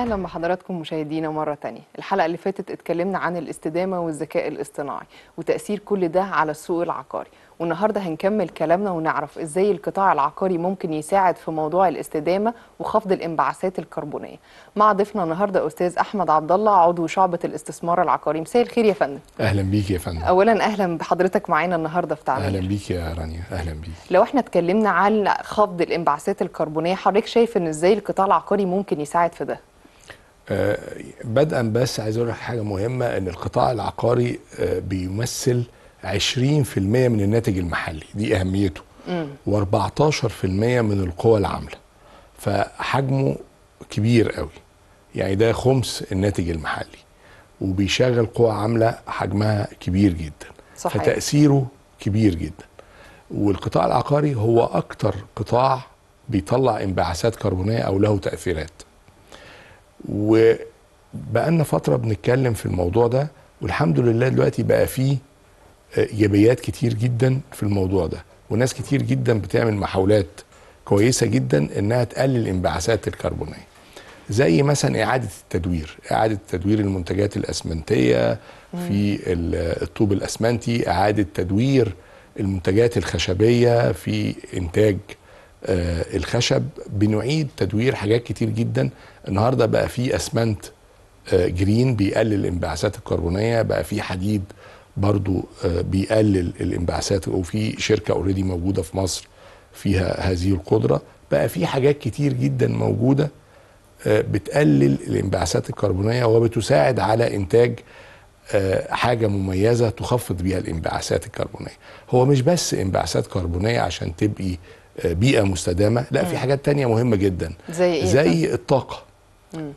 اهلا بحضراتكم مشاهدينا مره تانية الحلقه اللي فاتت اتكلمنا عن الاستدامه والذكاء الاصطناعي وتاثير كل ده على السوق العقاري والنهارده هنكمل كلامنا ونعرف ازاي القطاع العقاري ممكن يساعد في موضوع الاستدامه وخفض الانبعاثات الكربونيه مع ضيفنا النهارده استاذ احمد عبد الله عضو شعبه الاستثمار العقاري مساء الخير يا فندم اهلا بيك يا فندم اولا اهلا بحضرتك معانا النهارده في تعليق اهلا بيك يا رانيا اهلا بيك لو احنا اتكلمنا عن خفض الانبعاثات الكربونيه حضرتك شايف ان ازاي القطاع العقاري ممكن يساعد في ده آه، بدءا بس عايز اقول لك حاجه مهمه ان القطاع العقاري آه، بيمثل 20% من الناتج المحلي دي اهميته و14% من القوى العامله فحجمه كبير قوي يعني ده خمس الناتج المحلي وبيشغل قوى عامله حجمها كبير جدا صحيح. فتاثيره كبير جدا والقطاع العقاري هو اكتر قطاع بيطلع انبعاثات كربونيه او له تاثيرات وبقالنا فتره بنتكلم في الموضوع ده والحمد لله دلوقتي بقى فيه آه، ايجابيات كتير جدا في الموضوع ده وناس كتير جدا بتعمل محاولات كويسه جدا انها تقلل انبعاثات الكربونيه زي مثلا اعاده التدوير اعاده تدوير المنتجات الاسمنتيه في آه، الطوب الاسمنتي اعاده تدوير المنتجات الخشبيه في انتاج آه، الخشب بنعيد تدوير حاجات كتير جدا النهارده بقى في اسمنت آه، جرين بيقلل الانبعاثات الكربونيه بقى في حديد برضو آه، بيقلل الانبعاثات وفي شركه اوريدي موجوده في مصر فيها هذه القدره بقى في حاجات كتير جدا موجوده بتقلل الانبعاثات الكربونيه وبتساعد على انتاج حاجه مميزه تخفض بيها الانبعاثات الكربونيه هو مش بس انبعاثات كربونيه عشان تبقي بيئه مستدامه لا في حاجات تانية مهمه جدا زي إيه زي طيب. الطاقه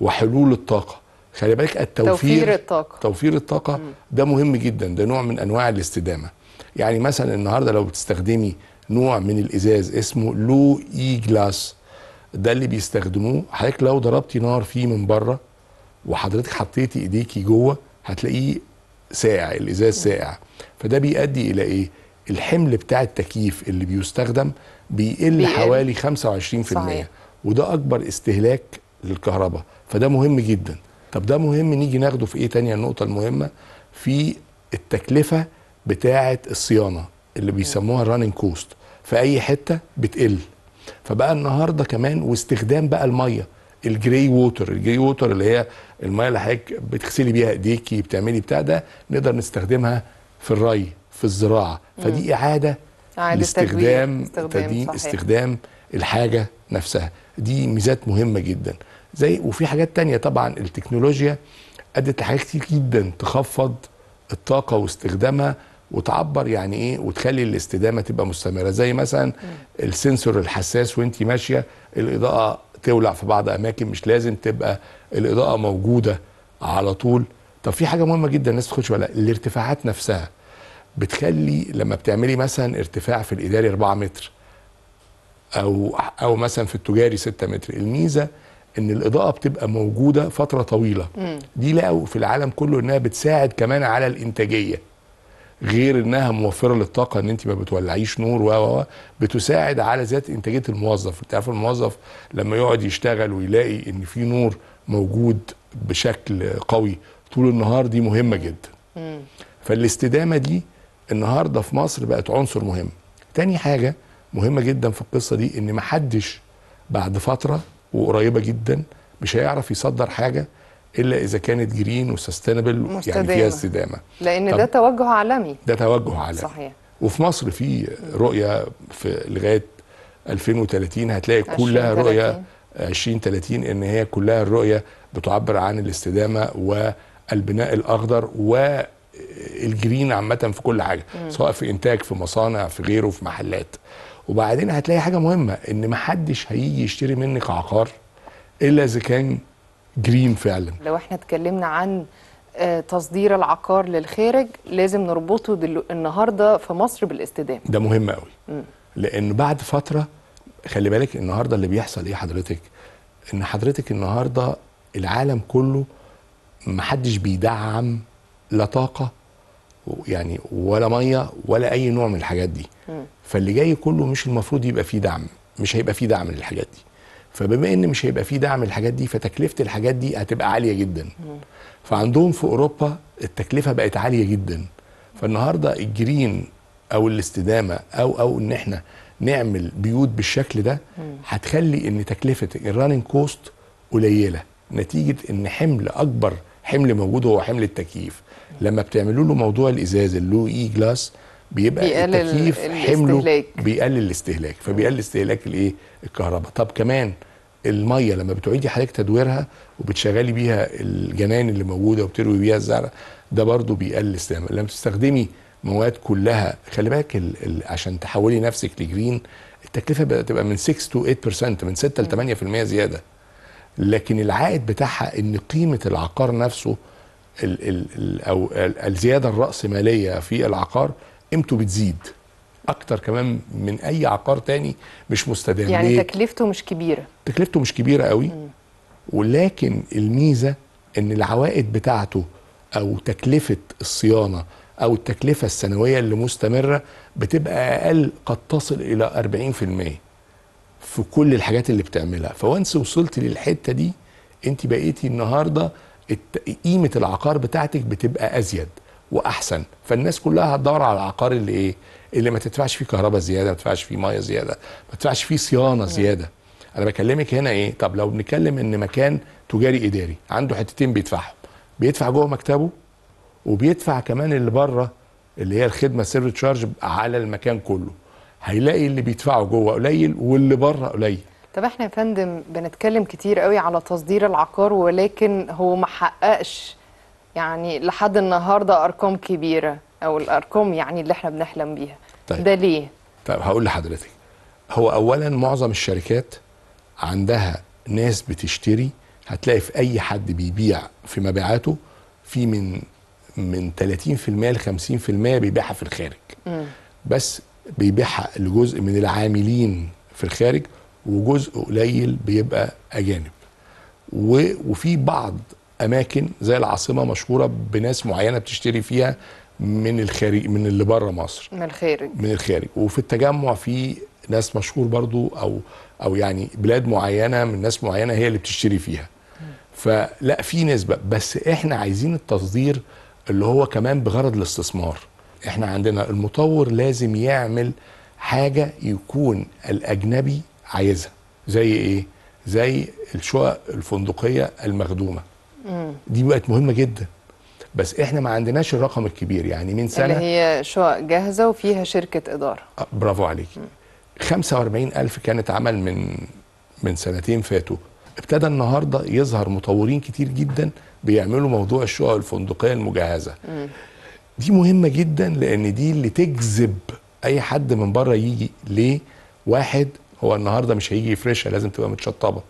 وحلول الطاقه خلي بالك التوفير توفير الطاقه توفير الطاقه ده مهم جدا ده نوع من انواع الاستدامه يعني مثلا النهارده لو بتستخدمي نوع من الازاز اسمه لو اي جلاس ده اللي بيستخدموه حضرتك لو ضربتي نار فيه من بره وحضرتك حطيتي ايديكي جوه هتلاقيه ساقع الازاز ساقع فده بيؤدي الى ايه الحمل بتاع التكييف اللي بيستخدم بيقل, بيقل. حوالي 25% صحيح. وده اكبر استهلاك للكهرباء فده مهم جدا طب ده مهم نيجي ناخده في ايه تانية يعني النقطه المهمه في التكلفه بتاعه الصيانه اللي بيسموها الراننج كوست في اي حته بتقل فبقى النهارده كمان واستخدام بقى الميه الجري ووتر الجري ووتر اللي هي الميه اللي حضرتك بتغسلي بيها ايديكي بتعملي بتاع ده نقدر نستخدمها في الري في الزراعه فدي اعاده آه، لاستخدام استخدام, استخدام الحاجه نفسها دي ميزات مهمه جدا زي وفي حاجات تانية طبعا التكنولوجيا ادت لحاجات كتير جدا تخفض الطاقه واستخدامها وتعبر يعني ايه وتخلي الاستدامه تبقى مستمره زي مثلا السنسور الحساس وانت ماشيه الاضاءه تولع في بعض اماكن مش لازم تبقى الاضاءه موجوده على طول طب في حاجه مهمه جدا الناس ما ولا بالها الارتفاعات نفسها بتخلي لما بتعملي مثلا ارتفاع في الاداري 4 متر او او مثلا في التجاري 6 متر الميزه ان الاضاءه بتبقى موجوده فتره طويله مم. دي لقوا في العالم كله انها بتساعد كمان على الانتاجيه غير انها موفره للطاقه ان انت ما بتولعيش نور و بتساعد على زياده انتاجيه الموظف انت عارف الموظف لما يقعد يشتغل ويلاقي ان في نور موجود بشكل قوي طول النهار دي مهمه جدا مم. فالاستدامه دي النهارده في مصر بقت عنصر مهم تاني حاجه مهمه جدا في القصه دي ان محدش بعد فتره وقريبه جدا مش هيعرف يصدر حاجه الا اذا كانت جرين وسستينبل يعني فيها استدامه لان ده توجه عالمي ده توجه عالمي صحيح وفي مصر في رؤيه في لغايه 2030 هتلاقي كلها رؤيه 2030 ان هي كلها الرؤيه بتعبر عن الاستدامه والبناء الاخضر و الجرين عامه في كل حاجه مم. سواء في انتاج في مصانع في غيره في محلات وبعدين هتلاقي حاجه مهمه ان محدش هيجي يشتري منك عقار الا اذا كان جرين فعلا لو احنا اتكلمنا عن آه، تصدير العقار للخارج لازم نربطه دل... النهارده في مصر بالاستدامه ده مهم قوي مم. لان بعد فتره خلي بالك النهارده اللي بيحصل ايه حضرتك ان حضرتك النهارده العالم كله محدش بيدعم لا طاقه يعني ولا ميه ولا اي نوع من الحاجات دي فاللي جاي كله مش المفروض يبقى فيه دعم مش هيبقى فيه دعم للحاجات دي فبما ان مش هيبقى فيه دعم للحاجات دي فتكلفه الحاجات دي هتبقى عاليه جدا فعندهم في اوروبا التكلفه بقت عاليه جدا فالنهارده الجرين او الاستدامه او او ان احنا نعمل بيوت بالشكل ده هتخلي ان تكلفه الرننج كوست قليله نتيجه ان حمل اكبر حمل موجود هو حمل التكييف لما بتعملوا له موضوع الازاز اللو اي جلاس بيبقى بيقلل التكييف حمله بيقلل الاستهلاك فبيقلل استهلاك الايه الكهرباء طب كمان الميه لما بتعيدي حضرتك تدويرها وبتشغلي بيها الجنان اللي موجوده وبتروي بيها الزرع ده برضو بيقلل استهلاك لما بتستخدمي مواد كلها خلي بالك ال... ال... عشان تحولي نفسك لجرين التكلفه بتبقى من 6 تو 8% من 6 ل 8% زياده لكن العائد بتاعها ان قيمه العقار نفسه الـ الـ الـ او الزياده الراسماليه في العقار قيمته بتزيد اكتر كمان من اي عقار تاني مش مستدام يعني ليه؟ تكلفته مش كبيره تكلفته مش كبيره قوي م. ولكن الميزه ان العوائد بتاعته او تكلفه الصيانه او التكلفه السنويه اللي مستمره بتبقى اقل قد تصل الى 40% في كل الحاجات اللي بتعملها فوانس وصلت للحته دي انت بقيتي النهارده قيمه العقار بتاعتك بتبقى ازيد واحسن فالناس كلها هتدور على العقار اللي ايه اللي ما تدفعش فيه كهرباء زياده ما تدفعش فيه ميه زياده ما تدفعش فيه صيانه زياده انا بكلمك هنا ايه طب لو بنتكلم ان مكان تجاري اداري عنده حتتين بيدفعهم بيدفع جوه مكتبه وبيدفع كمان اللي بره اللي هي الخدمه سيرفيس تشارج على المكان كله هيلاقي اللي بيدفعه جوه قليل واللي بره قليل طب احنا يا فندم بنتكلم كتير قوي على تصدير العقار ولكن هو ما حققش يعني لحد النهارده ارقام كبيره او الارقام يعني اللي احنا بنحلم بيها طيب. ده ليه طيب هقول لحضرتك هو اولا معظم الشركات عندها ناس بتشتري هتلاقي في اي حد بيبيع في مبيعاته في من من 30% ل 50% بيبيعها في الخارج م. بس بيبيعها لجزء من العاملين في الخارج وجزء قليل بيبقى اجانب وفي بعض اماكن زي العاصمه مشهوره بناس معينه بتشتري فيها من الخارج من اللي بره مصر من الخارج من الخارج وفي التجمع في ناس مشهور برضو او او يعني بلاد معينه من ناس معينه هي اللي بتشتري فيها فلا في نسبه بس احنا عايزين التصدير اللي هو كمان بغرض الاستثمار احنا عندنا المطور لازم يعمل حاجه يكون الاجنبي عايزها زي ايه زي الشقق الفندقيه المخدومه دي بقت مهمه جدا بس احنا ما عندناش الرقم الكبير يعني من سنه اللي هي شقق جاهزه وفيها شركه اداره آه، برافو عليك مم. ألف كانت عمل من من سنتين فاتوا ابتدى النهارده يظهر مطورين كتير جدا بيعملوا موضوع الشقق الفندقيه المجهزه مم. دي مهمه جدا لان دي اللي تجذب اي حد من بره يجي ليه واحد هو النهارده مش هيجي يفرشها لازم تبقى متشطبه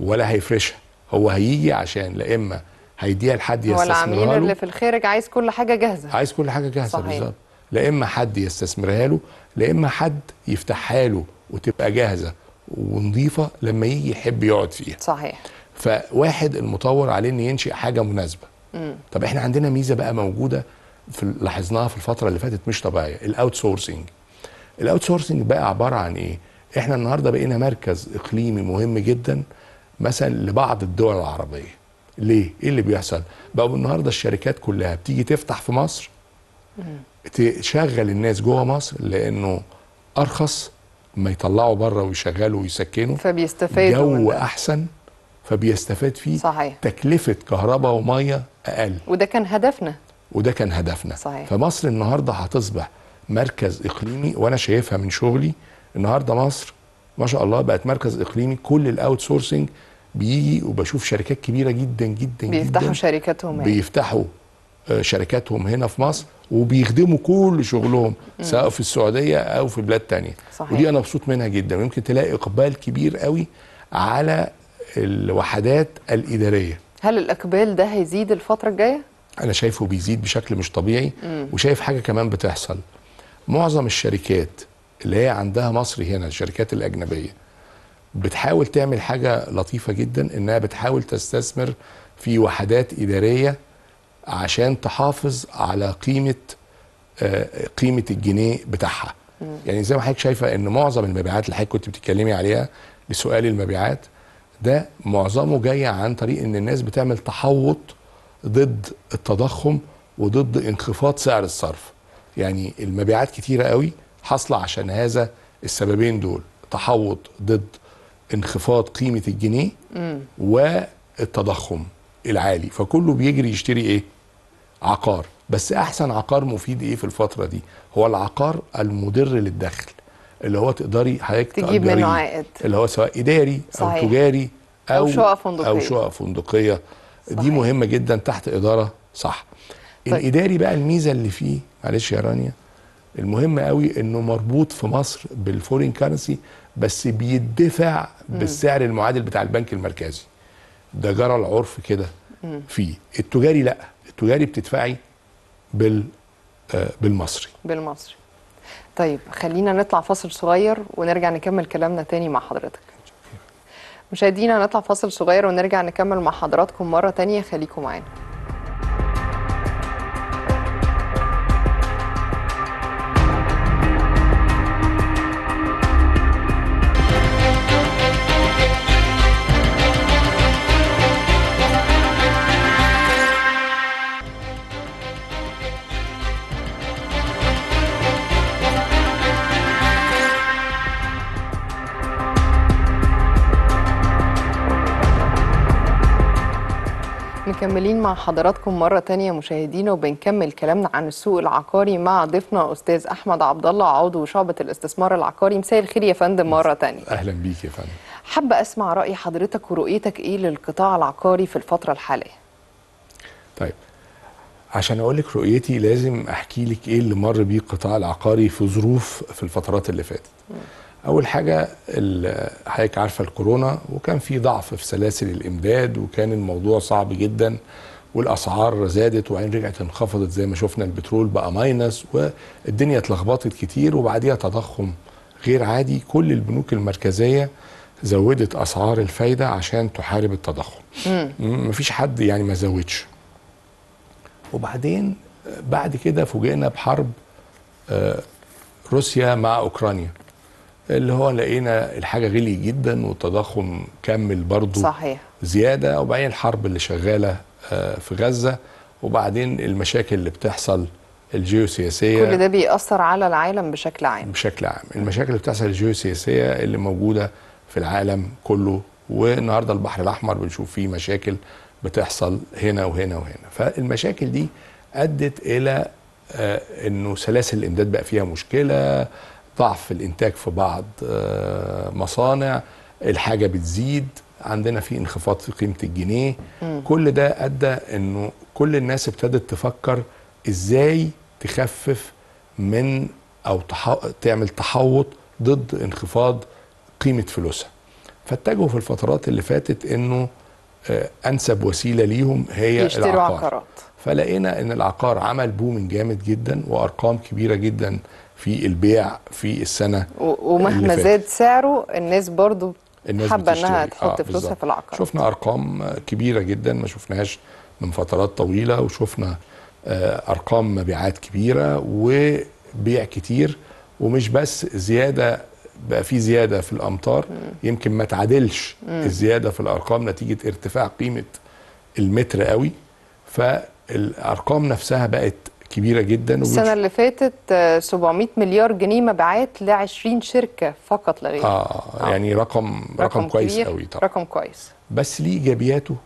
ولا هيفرشها هو هيجي عشان لا اما هيديها لحد يستثمرها له والعميل اللي في الخارج عايز كل حاجه جاهزه عايز كل حاجه جاهزه بالظبط لا اما حد يستثمرها له لا اما حد يفتحها له وتبقى جاهزه ونظيفه لما يجي يحب يقعد فيها صحيح فواحد المطور عليه انه ينشئ حاجه مناسبه مم. طب احنا عندنا ميزه بقى موجوده في لاحظناها في الفتره اللي فاتت مش طبيعيه الاوت سورسنج الاوت سورسنج بقى عباره عن ايه احنا النهارده بقينا مركز اقليمي مهم جدا مثلا لبعض الدول العربيه ليه ايه اللي بيحصل بقوا النهارده الشركات كلها بتيجي تفتح في مصر تشغل الناس جوه مصر لانه ارخص ما يطلعوا بره ويشغلوا ويسكنوا فبيستفادوا جو احسن فبيستفاد فيه صحيح. تكلفه كهرباء وميه اقل وده كان هدفنا وده كان هدفنا صحيح. فمصر النهارده هتصبح مركز اقليمي وانا شايفها من شغلي النهارده مصر ما شاء الله بقت مركز اقليمي كل الاوت سورسنج بيجي وبشوف شركات كبيره جدا جدا بيفتحوا جداً شركاتهم بيفتحوا آه، شركاتهم هنا في مصر وبيخدموا كل شغلهم سواء في السعوديه او في بلاد تانية صحيح. ودي انا مبسوط منها جدا ويمكن تلاقي اقبال كبير قوي على الوحدات الاداريه هل الاقبال ده هيزيد الفتره الجايه انا شايفه بيزيد بشكل مش طبيعي مم. وشايف حاجه كمان بتحصل معظم الشركات اللي هي عندها مصري هنا الشركات الاجنبيه بتحاول تعمل حاجه لطيفه جدا انها بتحاول تستثمر في وحدات اداريه عشان تحافظ على قيمه آه، قيمه الجنيه بتاعها مم. يعني زي ما حضرتك شايفه ان معظم المبيعات اللي حضرتك كنت بتتكلمي عليها لسؤال المبيعات ده معظمه جاي عن طريق ان الناس بتعمل تحوط ضد التضخم وضد انخفاض سعر الصرف يعني المبيعات كتيره قوي حاصله عشان هذا السببين دول تحوط ضد انخفاض قيمه الجنيه والتضخم العالي فكله بيجري يشتري ايه عقار بس احسن عقار مفيد ايه في الفتره دي هو العقار المدر للدخل اللي هو تقدري حضرتك تجيب منه عائد اللي هو سواء اداري صحيح. او تجاري او شقق فندقيه او شقق فندقيه صحيح. دي مهمه جدا تحت اداره صح طيب. الاداري بقى الميزه اللي فيه معلش يا رانيا المهم قوي انه مربوط في مصر بالفورين كارنسي بس بيدفع بالسعر المعادل بتاع البنك المركزي ده جرى العرف كده فيه التجاري لا التجاري بتدفعي بال آه، بالمصري بالمصري طيب خلينا نطلع فاصل صغير ونرجع نكمل كلامنا تاني مع حضرتك مشاهدينا هنطلع فاصل صغير ونرجع نكمل مع حضراتكم مرة تانية خليكم معانا مكملين مع حضراتكم مرة تانية مشاهدينا وبنكمل كلامنا عن السوق العقاري مع ضيفنا أستاذ أحمد عبد الله عضو شعبة الاستثمار العقاري مساء الخير يا فندم مرة تانية أهلا بيك يا فندم حابة أسمع رأي حضرتك ورؤيتك إيه للقطاع العقاري في الفترة الحالية طيب عشان أقول لك رؤيتي لازم أحكي لك إيه اللي مر بيه القطاع العقاري في ظروف في الفترات اللي فاتت م. اول حاجه حضرتك عارفه الكورونا وكان في ضعف في سلاسل الامداد وكان الموضوع صعب جدا والاسعار زادت وبعدين رجعت انخفضت زي ما شفنا البترول بقى ماينس والدنيا اتلخبطت كتير وبعديها تضخم غير عادي كل البنوك المركزيه زودت اسعار الفايده عشان تحارب التضخم ما فيش حد يعني ما زودش وبعدين بعد كده فوجئنا بحرب آه، روسيا مع اوكرانيا اللي هو لقينا الحاجه غلي جدا والتضخم كمل برضه صحيح زياده وبعدين الحرب اللي شغاله آه، في غزه وبعدين المشاكل اللي بتحصل الجيوسياسيه كل ده بيأثر على العالم بشكل عام بشكل عام المشاكل اللي بتحصل الجيوسياسيه اللي موجوده في العالم كله والنهارده البحر الاحمر بنشوف فيه مشاكل بتحصل هنا وهنا وهنا فالمشاكل دي ادت الى آه، انه سلاسل الامداد بقى فيها مشكله ضعف الانتاج في بعض آه، مصانع الحاجه بتزيد عندنا في انخفاض في قيمه الجنيه كل ده ادى انه كل الناس ابتدت تفكر ازاي تخفف من او تح... تعمل تحوط ضد انخفاض قيمه فلوسها فاتجهوا في الفترات اللي فاتت انه آه، انسب وسيله ليهم هي العقار عقارات. فلقينا ان العقار عمل بومين جامد جدا وارقام كبيره جدا في البيع في السنه ومهما زاد سعره الناس برضو الناس حابه انها تحط آه فلوسها في العقار شفنا ارقام كبيره جدا ما شفناهاش من فترات طويله وشفنا آه، ارقام مبيعات كبيره وبيع كتير ومش بس زياده بقى في زياده في الامتار يمكن ما تعادلش الزياده في الارقام نتيجه ارتفاع قيمه المتر قوي فالارقام نفسها بقت كبيره جدا السنه اللي فاتت 700 آه، مليار جنيه مبيعات ل 20 شركه فقط لا غير آه, يعني اه يعني رقم رقم, رقم كويس قوي طبعا رقم كويس بس ليه ايجابياته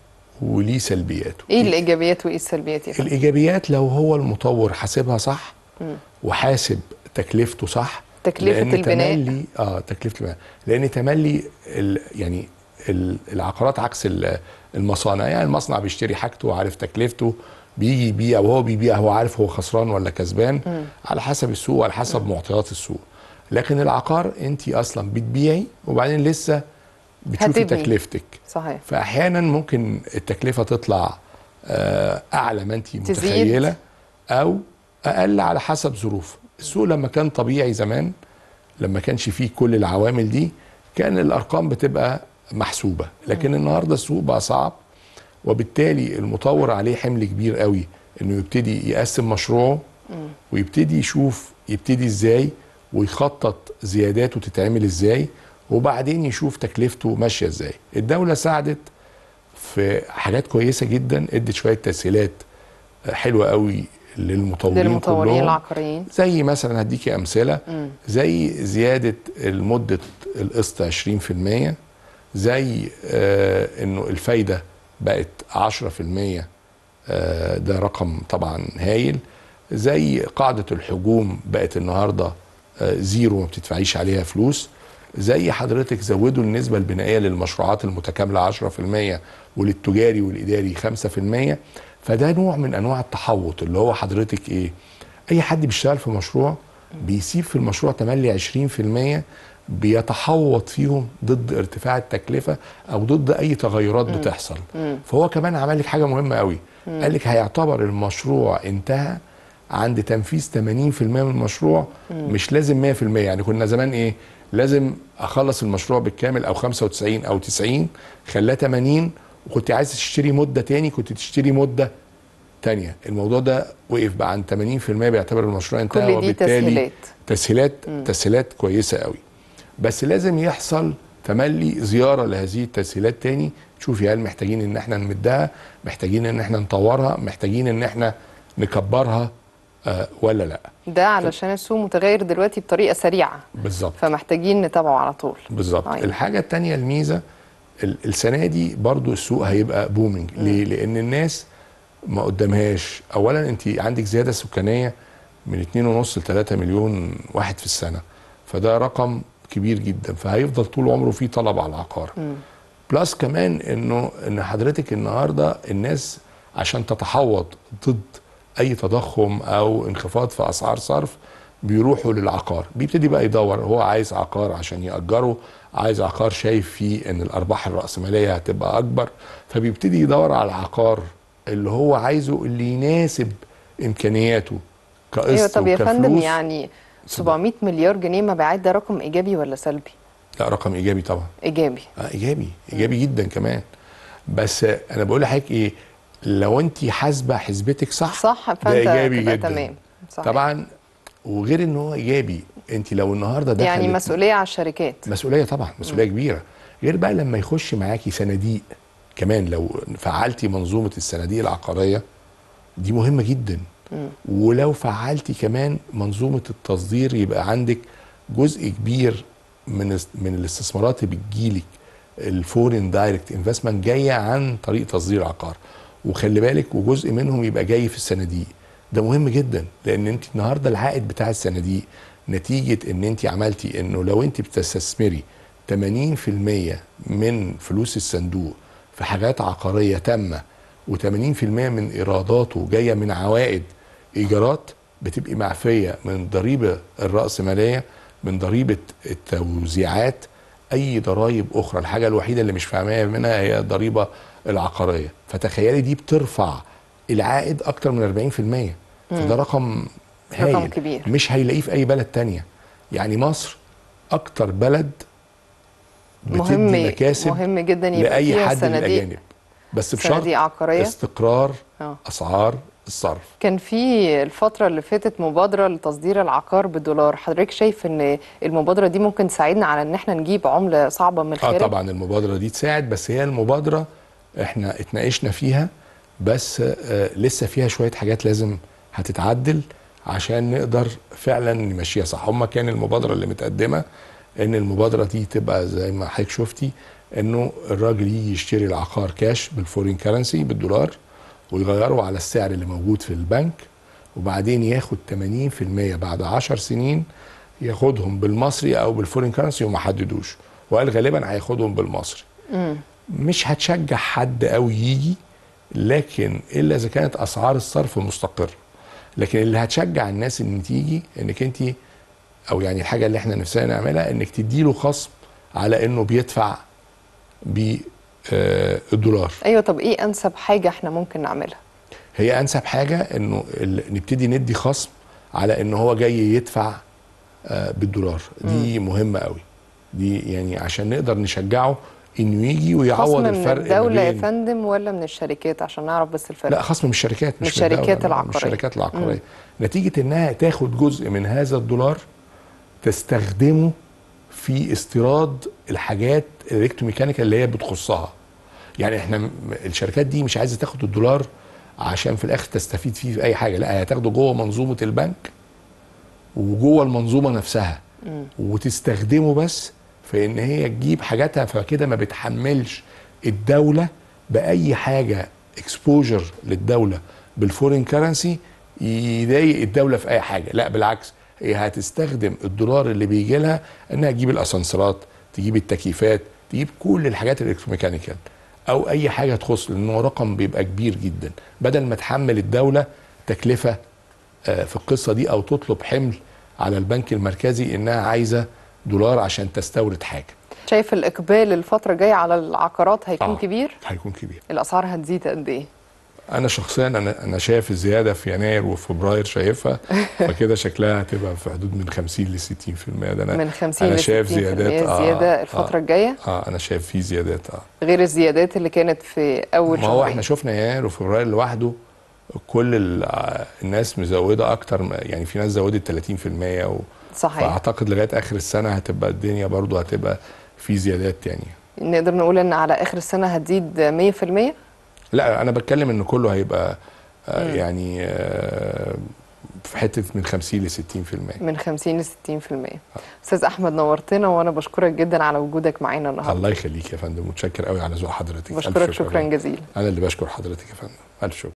وليه سلبياته ايه الايجابيات وايه السلبيات يعني؟ الايجابيات لو هو المطور حاسبها صح م. وحاسب تكلفته صح تكلفه لأن البناء تملي اه تكلفه البناء لان تملي ال يعني العقارات عكس المصانع يعني المصنع بيشتري حاجته وعارف تكلفته بيجي يبيع وهو بيبيع هو عارف هو خسران ولا كسبان على حسب السوق وعلى حسب معطيات السوق لكن العقار انت اصلا بتبيعي وبعدين لسه بتشوفي هتبني. تكلفتك صحيح فاحيانا ممكن التكلفه تطلع آه، اعلى ما انت متخيله او اقل على حسب ظروف السوق لما كان طبيعي زمان لما كانش فيه كل العوامل دي كان الارقام بتبقى محسوبه لكن النهارده السوق بقى صعب وبالتالي المطور عليه حمل كبير قوي انه يبتدي يقسم مشروعه ويبتدي يشوف يبتدي ازاي ويخطط زياداته تتعمل ازاي وبعدين يشوف تكلفته ماشيه ازاي الدوله ساعدت في حاجات كويسه جدا ادت شويه تسهيلات آه، حلوه قوي للمطورين للمطورين كلهم العقاريين زي مثلا هديكي امثله زي زياده مده القسط 20% زي آه انه الفايده بقت 10% آه، ده رقم طبعا هايل زي قاعدة الحجوم بقت النهاردة آه، زيرو ما بتدفعيش عليها فلوس زي حضرتك زودوا النسبة البنائية للمشروعات المتكاملة 10% وللتجاري والإداري 5% فده نوع من أنواع التحوط اللي هو حضرتك إيه أي حد بيشتغل في مشروع بيسيب في المشروع تملي 20% بيتحوط فيهم ضد ارتفاع التكلفه او ضد اي تغيرات بتحصل فهو كمان عمل لك حاجه مهمه قوي قال لك هيعتبر المشروع انتهى عند تنفيذ 80% من المشروع مش لازم 100% يعني كنا زمان ايه لازم اخلص المشروع بالكامل او 95 او 90 خلاه 80 وكنت عايز تشتري مده تاني كنت تشتري مده تانية الموضوع ده وقف بقى عن 80% بيعتبر المشروع انتهى وبالتالي تسهيلات تسهيلات, تسهيلات كويسه قوي بس لازم يحصل تملي زياره لهذه التسهيلات تاني شوفي هل محتاجين ان احنا نمدها محتاجين ان احنا نطورها محتاجين ان احنا نكبرها آه ولا لا ده علشان السوق متغير دلوقتي بطريقه سريعه بالظبط فمحتاجين نتابعه على طول بالظبط آه. الحاجه الثانيه الميزه السنه دي برضو السوق هيبقى بومينج ليه لان الناس ما قدامهاش اولا انت عندك زياده سكانيه من 2.5 ل 3 مليون واحد في السنه فده رقم كبير جدا فهيفضل طول عمره في طلب على العقار م. بلس كمان انه ان حضرتك النهارده الناس عشان تتحوط ضد اي تضخم او انخفاض في اسعار صرف بيروحوا للعقار بيبتدي بقى يدور هو عايز عقار عشان يأجره عايز عقار شايف فيه ان الارباح الرأسمالية هتبقى اكبر فبيبتدي يدور على العقار اللي هو عايزه اللي يناسب امكانياته أيوة، كقسط أيوة طب يا فندم يعني 700 مليار جنيه مبيعات ده رقم ايجابي ولا سلبي؟ لا رقم ايجابي طبعا ايجابي اه ايجابي ايجابي جدا كمان بس انا بقول لحضرتك ايه لو انت حاسبه حسبتك صح صح فانت ده ايجابي جدا تمام صحيح. طبعا وغير ان هو ايجابي انت لو النهارده يعني دخلت يعني مسؤوليه على الشركات مسؤوليه طبعا مسؤوليه م. كبيره غير بقى لما يخش معاكي صناديق كمان لو فعلتي منظومه الصناديق العقاريه دي مهمه جدا ولو فعلتي كمان منظومه التصدير يبقى عندك جزء كبير من من الاستثمارات اللي بتجيلك الفورين دايركت انفستمنت جايه عن طريق تصدير عقار وخلي بالك وجزء منهم يبقى جاي في الصناديق ده مهم جدا لان انت النهارده العائد بتاع الصناديق نتيجه ان انت عملتي انه لو انت بتستثمري 80% من فلوس الصندوق في حاجات عقاريه تامه و80% من ايراداته جايه من عوائد ايجارات بتبقي معفيه من ضريبه الراسماليه من ضريبه التوزيعات اي ضرائب اخرى الحاجه الوحيده اللي مش فاهمها منها هي الضريبه العقاريه فتخيلي دي بترفع العائد اكتر من 40% فده رقم هايل رقم كبير. مش هيلاقيه في اي بلد تانية يعني مصر اكتر بلد بتدي مكاسب مهم جدا يبقى لاي حد من الاجانب بس بشرط استقرار أوه. اسعار الصرف كان في الفترة اللي فاتت مبادرة لتصدير العقار بالدولار حضرتك شايف ان المبادرة دي ممكن تساعدنا على ان احنا نجيب عملة صعبة من الخارج اه طبعا المبادرة دي تساعد بس هي المبادرة احنا اتناقشنا فيها بس آه لسه فيها شوية حاجات لازم هتتعدل عشان نقدر فعلا نمشيها صح هما كان المبادرة اللي متقدمة ان المبادرة دي تبقى زي ما حضرتك شفتي انه الراجل يجي يشتري العقار كاش بالفورين كرنسي بالدولار ويغيروا على السعر اللي موجود في البنك وبعدين ياخد 80% بعد 10 سنين ياخدهم بالمصري او بالفورين كرنسي وما حددوش وقال غالبا هياخدهم بالمصري م. مش هتشجع حد قوي يجي لكن الا اذا كانت اسعار الصرف مستقره لكن اللي هتشجع الناس ان تيجي انك انت او يعني الحاجه اللي احنا نفسنا نعملها انك تديله خصم على انه بيدفع آه، الدولار ايوه طب ايه انسب حاجه احنا ممكن نعملها هي انسب حاجه انه نبتدي ندي خصم على ان هو جاي يدفع آه، بالدولار دي م. مهمه قوي دي يعني عشان نقدر نشجعه انه يجي ويعوض الفرق من الدوله يا فندم ولا من الشركات عشان نعرف بس الفرق لا خصم من الشركات مش من الشركات العقاريه من الشركات العقاريه نتيجه انها تاخد جزء من هذا الدولار تستخدمه في استيراد الحاجات الالكتروميكانيكا اللي هي بتخصها يعني احنا الشركات دي مش عايزه تاخد الدولار عشان في الاخر تستفيد فيه في اي حاجه لا هتاخده جوه منظومه البنك وجوه المنظومه نفسها وتستخدمه بس في ان هي تجيب حاجاتها فكده ما بتحملش الدوله باي حاجه اكسبوجر للدوله بالفورين كرنسي يضايق الدوله في اي حاجه لا بالعكس إيه، هتستخدم الدولار اللي بيجي لها انها تجيب الاسانسيرات تجيب التكييفات تجيب كل الحاجات الالكتروميكانيكال او اي حاجه تخص لانه رقم بيبقى كبير جدا بدل ما تحمل الدوله تكلفه آه، في القصه دي او تطلب حمل على البنك المركزي انها عايزه دولار عشان تستورد حاجه شايف الاقبال الفتره الجايه على العقارات هيكون آه. كبير هيكون كبير الاسعار هتزيد قد ايه انا شخصيا انا انا شايف الزياده في يناير وفبراير شايفها فكده شكلها هتبقى في حدود من 50 ل 60% ده انا من 50 انا شايف زيادات آه زياده الفتره آه الجايه اه انا شايف في زيادات اه غير الزيادات اللي كانت في اول ما هو احنا شفنا يناير وفبراير لوحده كل آه، الناس مزوده اكتر يعني في ناس زودت 30% و صحيح فاعتقد لغايه اخر السنه هتبقى الدنيا برضو هتبقى في زيادات تانية نقدر نقول ان على اخر السنه هتزيد 100% لا انا بتكلم ان كله هيبقى آه، يعني آه، في حته من 50 ل 60% من 50 ل 60% آه. استاذ احمد نورتنا وانا بشكرك جدا على وجودك معانا النهارده الله يخليك يا فندم متشكر قوي على ذوق حضرتك بشكرك شكرا, جزيلا انا اللي بشكر حضرتك يا فندم الف شكر